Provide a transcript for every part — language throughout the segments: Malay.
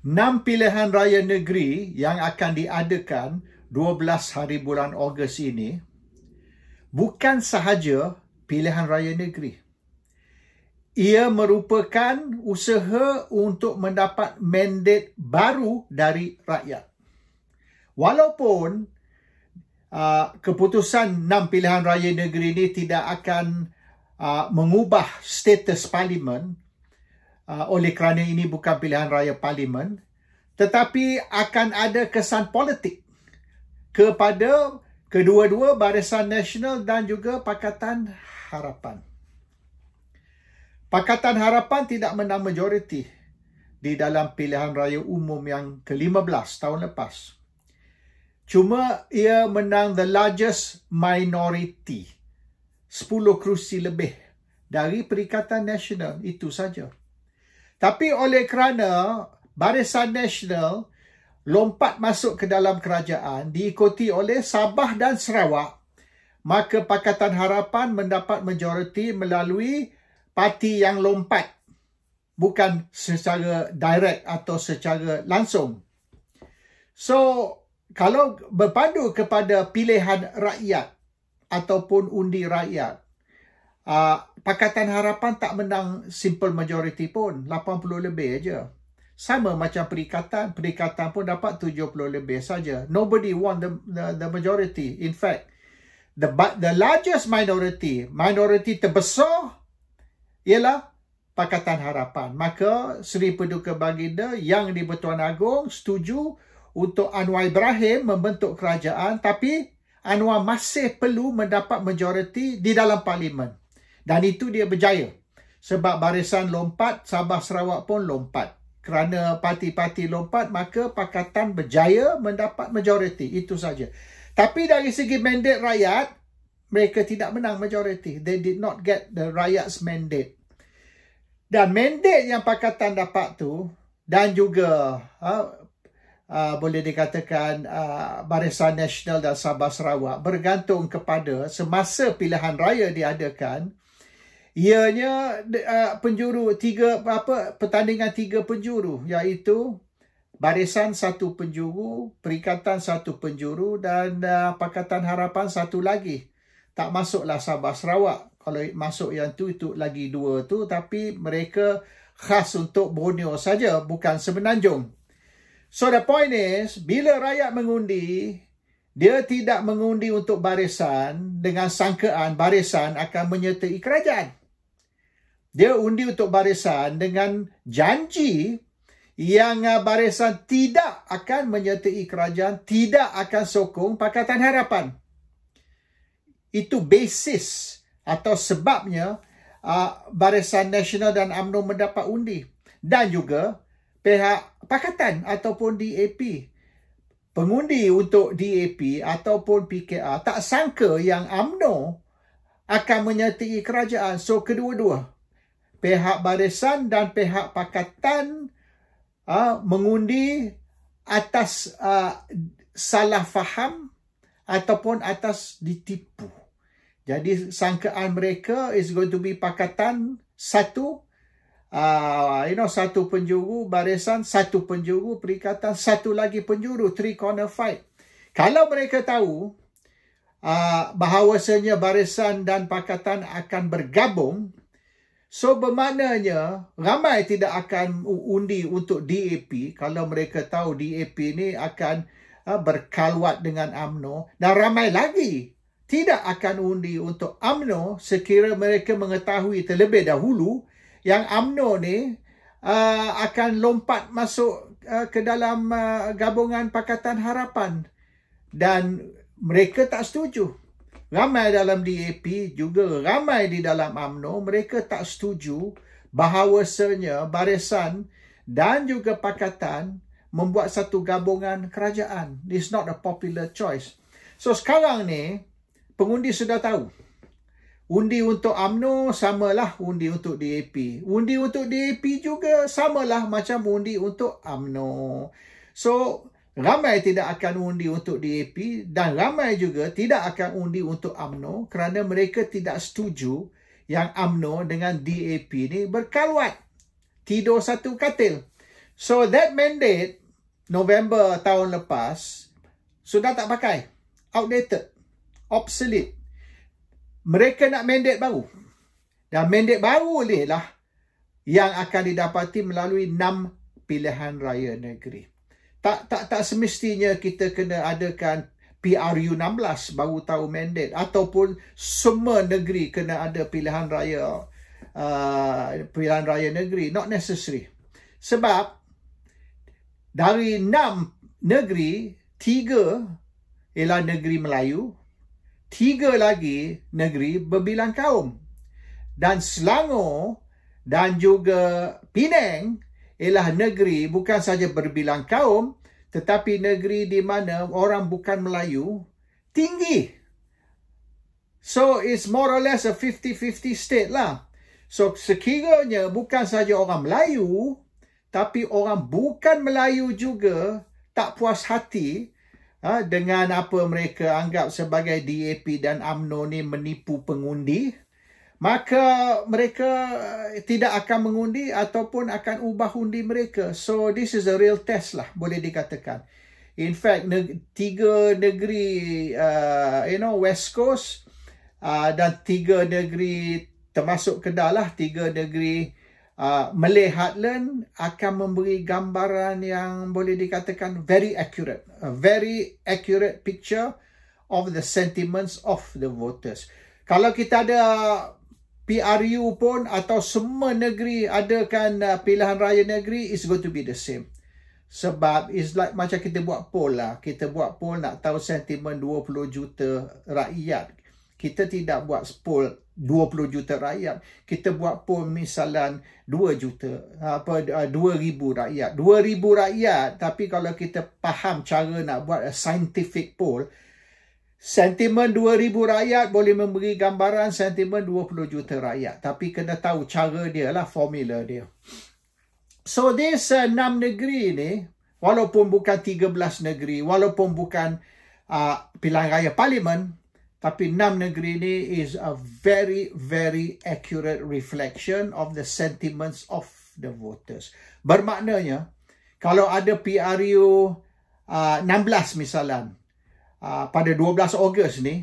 Enam pilihan raya negeri yang akan diadakan 12 hari bulan Ogos ini bukan sahaja pilihan raya negeri. Ia merupakan usaha untuk mendapat mandat baru dari rakyat. Walaupun uh, keputusan enam pilihan raya negeri ini tidak akan uh, mengubah status parlimen Ah, oleh kerana ini bukan pilihan raya parlimen tetapi akan ada kesan politik kepada kedua-dua barisan nasional dan juga pakatan harapan pakatan harapan tidak menang majoriti di dalam pilihan raya umum yang ke-15 tahun lepas cuma ia menang the largest minority 10 kerusi lebih dari perikatan nasional itu saja tapi oleh kerana Barisan Nasional lompat masuk ke dalam kerajaan diikuti oleh Sabah dan Sarawak, maka Pakatan Harapan mendapat majoriti melalui parti yang lompat bukan secara direct atau secara langsung. So, kalau berpandu kepada pilihan rakyat ataupun undi rakyat, ah, Pakatan Harapan tak menang simple majority pun. 80 lebih aja. Sama macam perikatan. Perikatan pun dapat 70 lebih saja. Nobody want the, the the majority. In fact, the the largest minority, minority terbesar ialah Pakatan Harapan. Maka Seri Paduka Baginda yang di Bertuan Agong setuju untuk Anwar Ibrahim membentuk kerajaan tapi Anwar masih perlu mendapat majoriti di dalam parlimen. Dan itu dia berjaya. Sebab barisan lompat, Sabah Sarawak pun lompat. Kerana parti-parti lompat, maka pakatan berjaya mendapat majoriti. Itu saja. Tapi dari segi mandat rakyat, mereka tidak menang majoriti. They did not get the rakyat's mandate. Dan mandate yang pakatan dapat tu, dan juga uh, uh, boleh dikatakan uh, Barisan Nasional dan Sabah Sarawak bergantung kepada semasa pilihan raya diadakan, ianya uh, penjuru tiga apa pertandingan tiga penjuru iaitu barisan satu penjuru perikatan satu penjuru dan uh, pakatan harapan satu lagi tak masuklah Sabah Sarawak kalau masuk yang tu itu lagi dua tu tapi mereka khas untuk Borneo saja bukan semenanjung so the point is bila rakyat mengundi dia tidak mengundi untuk barisan dengan sangkaan barisan akan menyertai kerajaan. Dia undi untuk barisan dengan janji yang ah, barisan tidak akan menyertai kerajaan, tidak akan sokong Pakatan Harapan. Itu basis atau sebabnya uh, barisan nasional dan UMNO mendapat undi. Dan juga pihak Pakatan ataupun DAP. Pengundi untuk DAP ataupun PKR tak sangka yang UMNO akan menyertai kerajaan. So, kedua-dua pihak barisan dan pihak pakatan uh, mengundi atas uh, salah faham ataupun atas ditipu. Jadi sangkaan mereka is going to be pakatan satu uh, you know satu penjuru barisan satu penjuru perikatan satu lagi penjuru three corner fight. Kalau mereka tahu uh, bahawasanya barisan dan pakatan akan bergabung So bermaknanya ramai tidak akan undi untuk DAP kalau mereka tahu DAP ni akan uh, berkalwat dengan AMNO dan ramai lagi tidak akan undi untuk AMNO sekiranya mereka mengetahui terlebih dahulu yang AMNO ni uh, akan lompat masuk uh, ke dalam uh, gabungan Pakatan Harapan dan mereka tak setuju ramai dalam DAP juga ramai di dalam AMNO mereka tak setuju bahawasanya barisan dan juga pakatan membuat satu gabungan kerajaan. This not a popular choice. So sekarang ni pengundi sudah tahu. Undi untuk AMNO samalah undi untuk DAP. Undi untuk DAP juga samalah macam undi untuk AMNO. So ramai tidak akan undi untuk DAP dan ramai juga tidak akan undi untuk AMNO kerana mereka tidak setuju yang AMNO dengan DAP ni berkaluat tidur satu katil. So that mandate November tahun lepas sudah tak pakai. Outdated. Obsolete. Mereka nak mandate baru. Dan mandate baru ni lah yang akan didapati melalui enam pilihan raya negeri tak tak tak semestinya kita kena adakan PRU 16 baru tahu mandate ataupun semua negeri kena ada pilihan raya uh, pilihan raya negeri not necessary sebab dari 6 negeri 3 ialah negeri Melayu 3 lagi negeri berbilang kaum dan Selangor dan juga Penang ialah negeri bukan saja berbilang kaum tetapi negeri di mana orang bukan Melayu tinggi. So it's more or less a 50-50 state lah. So sekiranya bukan saja orang Melayu tapi orang bukan Melayu juga tak puas hati ha, dengan apa mereka anggap sebagai DAP dan AMNO ni menipu pengundi maka mereka eh, tidak akan mengundi ataupun akan ubah undi mereka. So this is a real test lah boleh dikatakan. In fact, neg- tiga negeri uh, you know West Coast uh, dan tiga negeri termasuk Kedah lah, tiga negeri uh, Malay Heartland akan memberi gambaran yang boleh dikatakan very accurate. A very accurate picture of the sentiments of the voters. Kalau kita ada PRU pun atau semua negeri adakan uh, pilihan raya negeri is going to be the same. Sebab is like macam kita buat poll lah. Kita buat poll nak tahu sentimen 20 juta rakyat. Kita tidak buat poll 20 juta rakyat. Kita buat poll misalan 2 juta, apa 2,000 uh, rakyat. 2,000 rakyat tapi kalau kita faham cara nak buat a scientific poll, Sentimen 2,000 rakyat boleh memberi gambaran sentimen 20 juta rakyat. Tapi kena tahu cara dia lah, formula dia. So, this uh, 6 negeri ni, walaupun bukan 13 negeri, walaupun bukan uh, pilihan raya parlimen, tapi 6 negeri ni is a very, very accurate reflection of the sentiments of the voters. Bermaknanya, kalau ada PRU uh, 16 misalnya, Ah, pada 12 Ogos ni,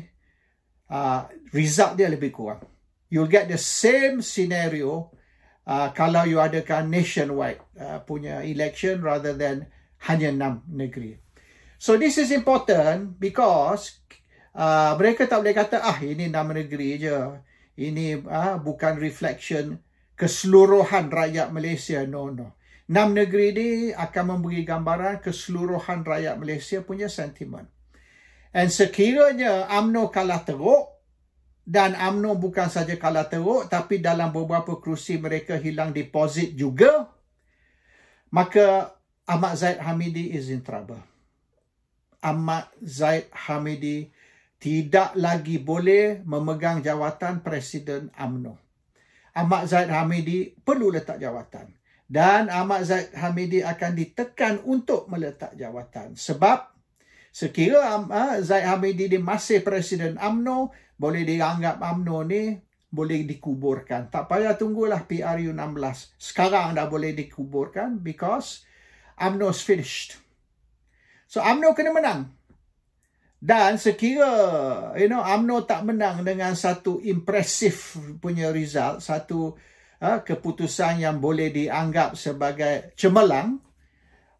uh, result dia lebih kurang. You'll get the same scenario uh, kalau you adakan nationwide uh, punya election rather than hanya enam negeri. So this is important because uh, mereka tak boleh kata, ah ini enam negeri je. Ini uh, bukan reflection keseluruhan rakyat Malaysia. No, no. Enam negeri ni akan memberi gambaran keseluruhan rakyat Malaysia punya sentiment. And sekiranya UMNO kalah teruk dan UMNO bukan saja kalah teruk tapi dalam beberapa kerusi mereka hilang deposit juga, maka Ahmad Zaid Hamidi is in trouble. Ahmad Zaid Hamidi tidak lagi boleh memegang jawatan Presiden UMNO. Ahmad Zaid Hamidi perlu letak jawatan. Dan Ahmad Zaid Hamidi akan ditekan untuk meletak jawatan. Sebab sekira ha, Zaid Hamidi ni masih Presiden AMNO, boleh dianggap AMNO ni boleh dikuburkan. Tak payah tunggulah PRU16. Sekarang dah boleh dikuburkan because AMNO is finished. So AMNO kena menang. Dan sekira you know AMNO tak menang dengan satu impressive punya result, satu ha, keputusan yang boleh dianggap sebagai cemerlang,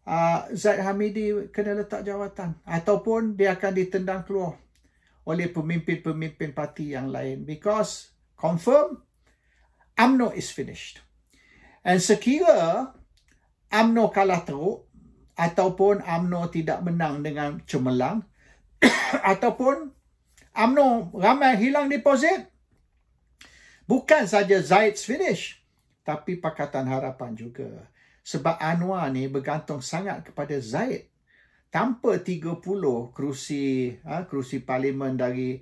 uh, Zaid Hamidi kena letak jawatan ataupun dia akan ditendang keluar oleh pemimpin-pemimpin parti yang lain because confirm AMNO is finished. And sekira AMNO kalah teruk ataupun AMNO tidak menang dengan cemerlang ataupun AMNO ramai hilang deposit bukan saja Zaid's finish tapi Pakatan Harapan juga sebab Anwar ni bergantung sangat kepada Zaid. Tanpa 30 kerusi ha, kerusi parlimen dari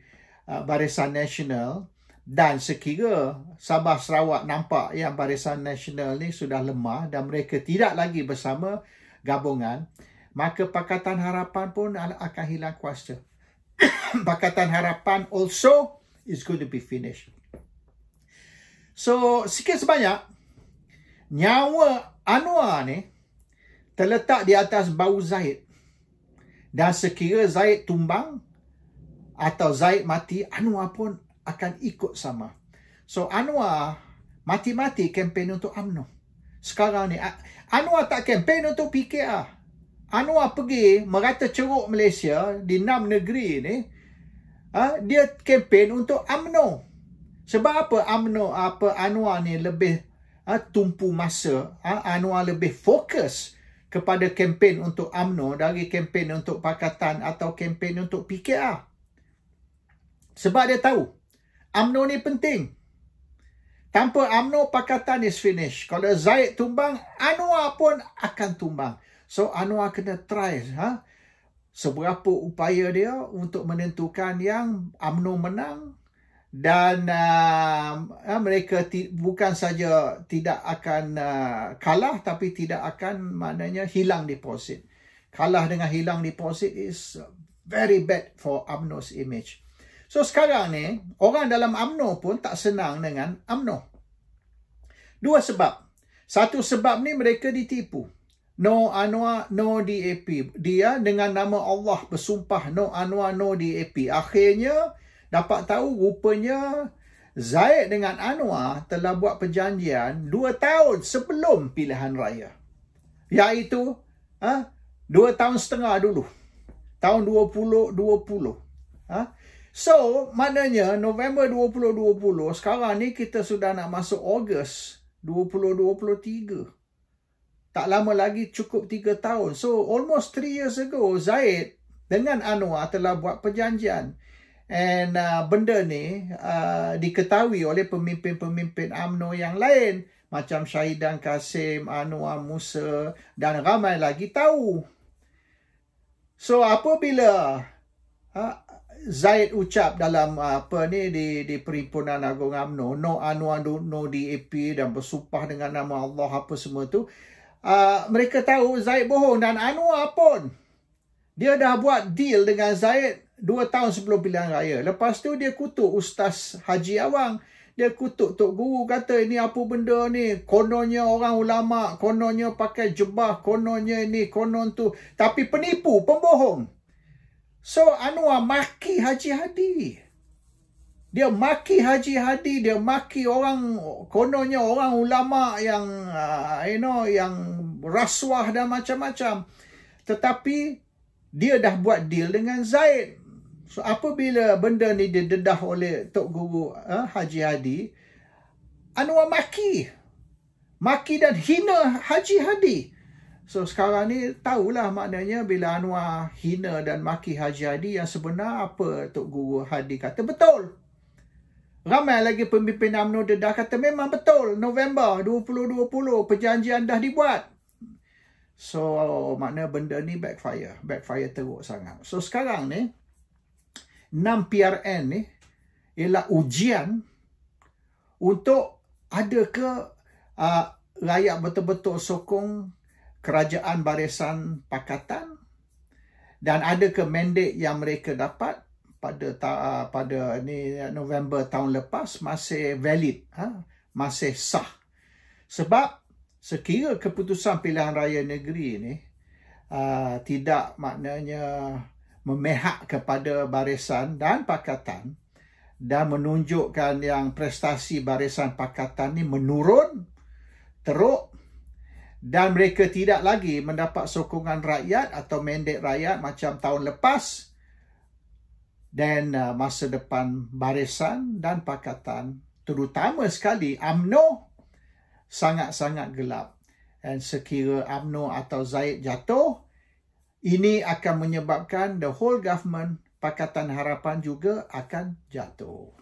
ha, Barisan Nasional dan sekira Sabah Sarawak nampak yang Barisan Nasional ni sudah lemah dan mereka tidak lagi bersama gabungan, maka Pakatan Harapan pun akan hilang kuasa. Pakatan Harapan also is going to be finished. So, sikit sebanyak, nyawa Anwar ni terletak di atas bau Zaid. Dan sekira Zaid tumbang atau Zaid mati, Anwar pun akan ikut sama. So Anwar mati-mati kempen untuk UMNO. Sekarang ni Anwar tak kempen untuk PKR. Anwar pergi merata ceruk Malaysia di enam negeri ni. Ha, dia kempen untuk UMNO. Sebab apa UMNO apa Anwar ni lebih uh, tumpu masa uh, ah, Anwar ah, lebih fokus kepada kempen untuk AMNO dari kempen untuk pakatan atau kempen untuk PKR. Sebab dia tahu AMNO ni penting. Tanpa AMNO pakatan is finish. Kalau Zaid tumbang, Anwar pun akan tumbang. So Anwar kena try ha? seberapa upaya dia untuk menentukan yang AMNO menang dan uh, ah, mereka bukan saja tidak akan uh, kalah tapi tidak akan maknanya hilang deposit kalah dengan hilang deposit is very bad for amno's image so sekarang ni orang dalam amno pun tak senang dengan amno dua sebab satu sebab ni mereka ditipu no anwar no dap dia dengan nama Allah bersumpah no anwar no dap akhirnya dapat tahu rupanya Zaid dengan Anwar telah buat perjanjian dua tahun sebelum pilihan raya. Iaitu ha, 2 tahun setengah dulu. Tahun 2020. Ha? So, maknanya November 2020, sekarang ni kita sudah nak masuk Ogos 2023. Tak lama lagi cukup tiga tahun. So, almost three years ago, Zaid dengan Anwar telah buat perjanjian. And uh, benda ni uh, diketahui oleh pemimpin-pemimpin UMNO yang lain. Macam Syahidan Kasim, Anwar Musa dan ramai lagi tahu. So apabila uh, Zaid ucap dalam uh, apa ni di di perhimpunan Agung UMNO no Anwar no, no DAP dan bersumpah dengan nama Allah apa semua tu uh, mereka tahu Zaid bohong dan Anwar pun dia dah buat deal dengan Zaid dua tahun sebelum pilihan raya. Lepas tu dia kutuk Ustaz Haji Awang. Dia kutuk Tok Guru kata ini apa benda ni. Kononnya orang ulama, kononnya pakai jebah, kononnya ini konon tu. Tapi penipu, pembohong. So Anwar maki Haji Hadi. Dia maki Haji Hadi, dia maki orang kononnya orang ulama yang uh, you know yang rasuah dan macam-macam. Tetapi dia dah buat deal dengan Zaid. So, apabila benda ni didedah oleh Tok Guru eh, Haji Hadi, Anwar maki. Maki dan hina Haji Hadi. So, sekarang ni tahulah maknanya bila Anwar hina dan maki Haji Hadi yang sebenar apa Tok Guru Hadi kata. Betul. Ramai lagi pemimpin UMNO dedah kata memang betul. November 2020 perjanjian dah dibuat. So, maknanya benda ni backfire. Backfire teruk sangat. So, sekarang ni, 6 PRN ni ialah ujian untuk ada ke uh, ah, layak betul-betul sokong kerajaan barisan pakatan dan ada ke mandate yang mereka dapat pada ta, uh, pada ni November tahun lepas masih valid ha? masih sah sebab sekira keputusan pilihan raya negeri ini uh, ah, tidak maknanya memehak kepada barisan dan pakatan dan menunjukkan yang prestasi barisan pakatan ini menurun teruk dan mereka tidak lagi mendapat sokongan rakyat atau mandat rakyat macam tahun lepas dan uh, masa depan barisan dan pakatan terutama sekali AMNO sangat-sangat gelap dan sekiranya AMNO atau Zaid jatuh ini akan menyebabkan the whole government Pakatan Harapan juga akan jatuh.